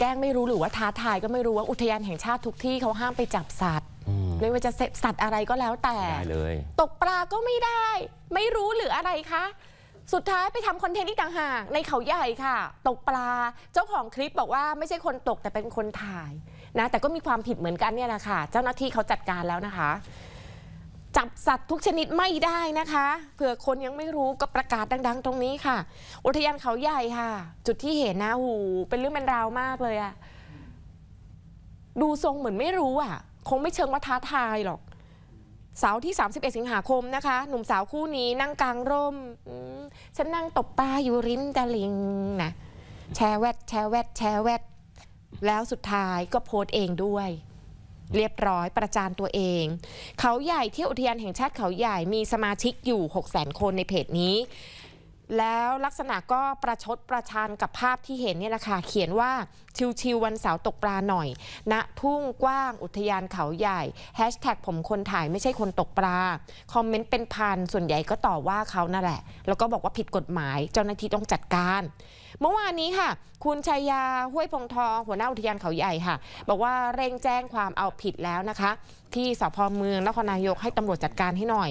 แกล้งไม่รู้หรือว่าท้าทายก็ไม่รู้ว่าอุทยานแห่งชาติทุกที่เขาห้ามไปจับสัตว์ ไม่ว่าจะเสพสัตว์อะไรก็แล้วแต่เลย ตกปลาก็ไม่ได้ ไม่รู้หรืออะไรคะสุดท้ายไปทำคอนเทนต์ที่ต่างหากในเขาใหญ่ค่ะ ตกปลาเจ้าของคลิปบอกว่าไม่ใช่คนตกแต่เป็นคนถ่ายนะแต่ก็มีความผิดเหมือนกันเนี่ยแหละค่ะ เจ้าหน้าที่เขาจัดการแล้วนะคะจับสัตว์ทุกชนิดไม่ได้นะคะ เผื่อคนยังไม่รู้ก็ประกาศดัง ๆ ตรงนี้ค่ะ อุทยานเขาใหญ่ค่ะ จุดที่เห็นนะหู เป็นเรื่องเป็นราวมากเลยอะดูทรงเหมือนไม่รู้อะคงไม่เชิงว่าท้าทายหรอก เสาว์ที่ 31 สิงหาคมนะคะ หนุ่มสาวคู่นี้นั่งกลางร่มฉันนั่งตบปลาอยู่ริมตะลิงนะ แชร์แวดแชร์แวดแชร์แวดแล้วสุดท้ายก็โพสเองด้วยเรียบร้อยประจานตัวเอง เขาใหญ่ที่อุทยานแห่งชาติเขาใหญ่มีสมาชิกอยู่6 0แสนคนในเพจนี้ แล้วลักษณะก็ประชดประชันกับภาพที่เห็นเนี่ยแหละค่ะ เขียนว่า ชิวๆวันเสาร์ตกปลาหน่อยณนะทุ่งกว้างอุทยานเขาใหญ่แฮชแท็กผมคนถ่ายไม่ใช่คนตกปลา คอมเมนต์เป็นพันส่วนใหญ่ก็ต่อว่าเขานั่นแหละ แล้วก็บอกว่าผิดกฎหมาย เจ้าหน้าที่ต้องจัดการเมื่อวานนี้ค่ะ คุณชัยยา ห้วยพงทองหัวหน้าอุทยานเขาใหญ่ค่ะ บอกว่าเร่งแจ้งความเอาผิดแล้วนะคะ ที่สพเมืองนครนายกให้ตำรวจจัดการให้หน่อย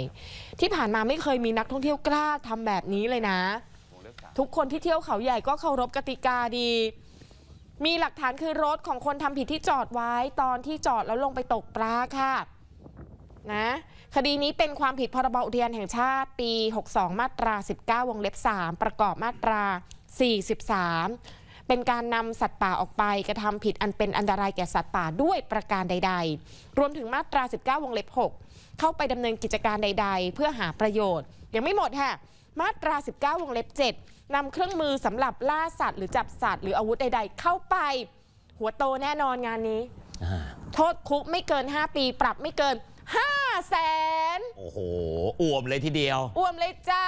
ที่ผ่านมาไม่เคยมีนักท่องเที่ยวกล้าทำแบบนี้เลยนะ ทุกคนที่เที่ยวเขาใหญ่ก็เคารพกติกาดี มีหลักฐานคือรถของคนทำผิดที่จอดไว้ตอนที่จอดแล้วลงไปตกปลาค่ะนะคดีนี้เป็นความผิดพรบอุทยานแห่งชาติปี62 มาตรา 19 วงเล็บ3ประกอบมาตรา43 เป็นการนำสัตว์ป่าออกไปกระทำผิดอันเป็นอันตรายแก่สัตว์ป่าด้วยประการใด ๆ รวมถึงมาตรา 19 วงเล็บ 6 เข้าไปดำเนินกิจการใด ๆ เพื่อหาประโยชน์ ยังไม่หมดค่ะมาตรา 19 วงเล็บ 7นำเครื่องมือสำหรับล่าสัตว์หรือจับสัตว์หรืออาวุธใด ๆ เข้าไป หัวโตแน่นอนงานนี้ โทษคุกไม่เกิน 5 ปีปรับไม่เกิน5แสนโอ้โหอ้วมเลยทีเดียวอ้วมเลยจ้า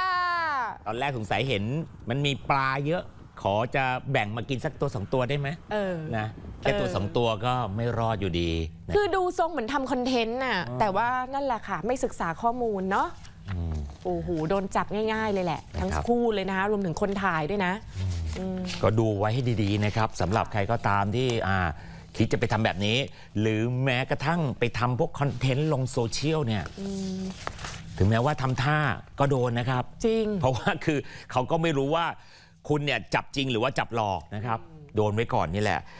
ตอนแรกสงสัยเห็นมันมีปลาเยอะขอจะแบ่งมากินสักตัวสองตัวได้ไหมเออนะแค่ตัวสองตัวก็ไม่รอดอยู่ดีคือดูทรงเหมือนทำคอนเทนต์น่ะแต่ว่านั่นแหละค่ะไม่ศึกษาข้อมูลเนาะโอ้โห โดนจับง่ายๆเลยแหละ ทั้งคู่เลยนะคะรวมถึงคนถ่ายด้วยนะ ก็ดูไว้ให้ดีๆนะครับสำหรับใครก็ตามที่คิดจะไปทำแบบนี้ หรือแม้กระทั่งไปทำพวกคอนเทนต์ลงโซเชียลเนี่ยถึงแม้ว่าทำท่าก็โดนนะครับ จริง เพราะว่าคือเขาก็ไม่รู้ว่าคุณเนี่ยจับจริงหรือว่าจับหลอกนะครับ โดนไว้ก่อนนี่แหละ